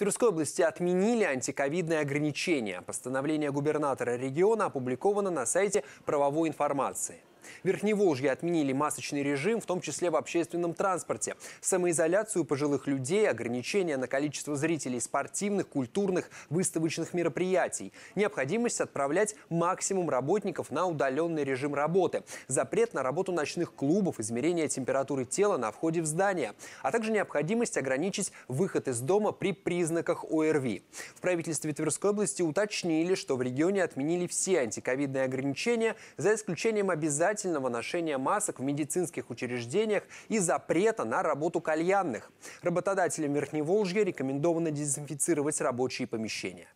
Тверской области отменили антиковидные ограничения. Постановление губернатора региона опубликовано на сайте правовой информации. В Верхневолжье отменили масочный режим, в том числе в общественном транспорте. Самоизоляцию пожилых людей, ограничения на количество зрителей спортивных, культурных, выставочных мероприятий. Необходимость отправлять максимум работников на удаленный режим работы. Запрет на работу ночных клубов, измерение температуры тела на входе в здание. А также необходимость ограничить выход из дома при признаках ОРВИ. В правительстве Тверской области уточнили, что в регионе отменили все антиковидные ограничения, за исключением обязательно принудительного ношения масок в медицинских учреждениях и запрета на работу кальянных. Работодателям Верхневолжья рекомендовано дезинфицировать рабочие помещения.